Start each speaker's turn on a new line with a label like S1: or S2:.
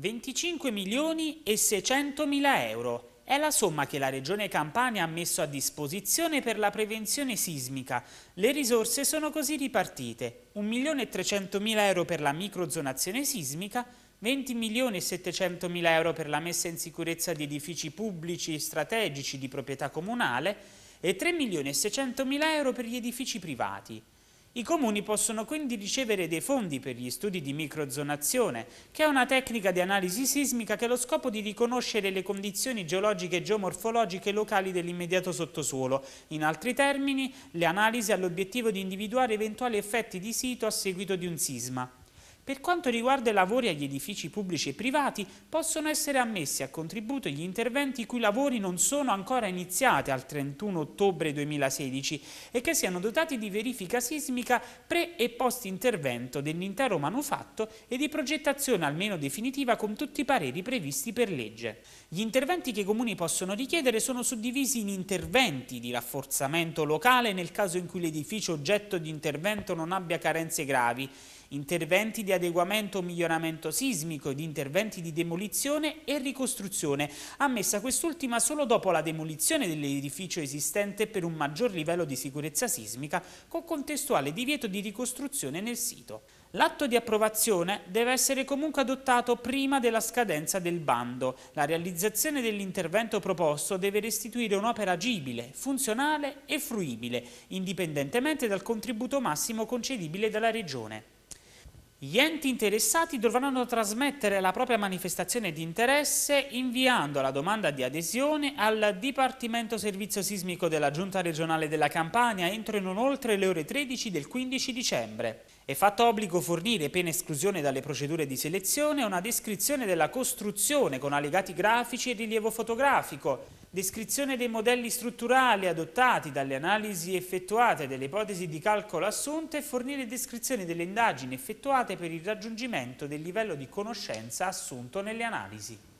S1: 25 milioni e 600 mila euro è la somma che la Regione Campania ha messo a disposizione per la prevenzione sismica. Le risorse sono così ripartite. 1.300.000 euro per la microzonazione sismica, 20.700.000 euro per la messa in sicurezza di edifici pubblici e strategici di proprietà comunale e 3.600.000 euro per gli edifici privati. I comuni possono quindi ricevere dei fondi per gli studi di microzonazione, che è una tecnica di analisi sismica che ha lo scopo di riconoscere le condizioni geologiche e geomorfologiche locali dell'immediato sottosuolo. In altri termini, le analisi hanno l'obiettivo di individuare eventuali effetti di sito a seguito di un sisma. Per quanto riguarda i lavori agli edifici pubblici e privati, possono essere ammessi a contributo gli interventi i cui lavori non sono ancora iniziati al 31 ottobre 2016 e che siano dotati di verifica sismica pre e post intervento dell'intero manufatto e di progettazione almeno definitiva con tutti i pareri previsti per legge. Gli interventi che i comuni possono richiedere sono suddivisi in interventi di rafforzamento locale nel caso in cui l'edificio oggetto di intervento non abbia carenze gravi, interventi di adeguamento o miglioramento sismico ed interventi di demolizione e ricostruzione, ammessa quest'ultima solo dopo la demolizione dell'edificio esistente per un maggior livello di sicurezza sismica con contestuale divieto di ricostruzione nel sito. L'atto di approvazione deve essere comunque adottato prima della scadenza del bando. La realizzazione dell'intervento proposto deve restituire un'opera agibile, funzionale e fruibile, indipendentemente dal contributo massimo concedibile dalla Regione. Gli enti interessati dovranno trasmettere la propria manifestazione di interesse inviando la domanda di adesione al Dipartimento Servizio Sismico della Giunta regionale della Campania entro e non oltre le ore 13 del 15 dicembre. È fatto obbligo fornire, pena esclusione dalle procedure di selezione, una descrizione della costruzione con allegati grafici e rilievo fotografico, descrizione dei modelli strutturali adottati dalle analisi effettuate e delle ipotesi di calcolo assunte e fornire descrizioni delle indagini effettuate per il raggiungimento del livello di conoscenza assunto nelle analisi.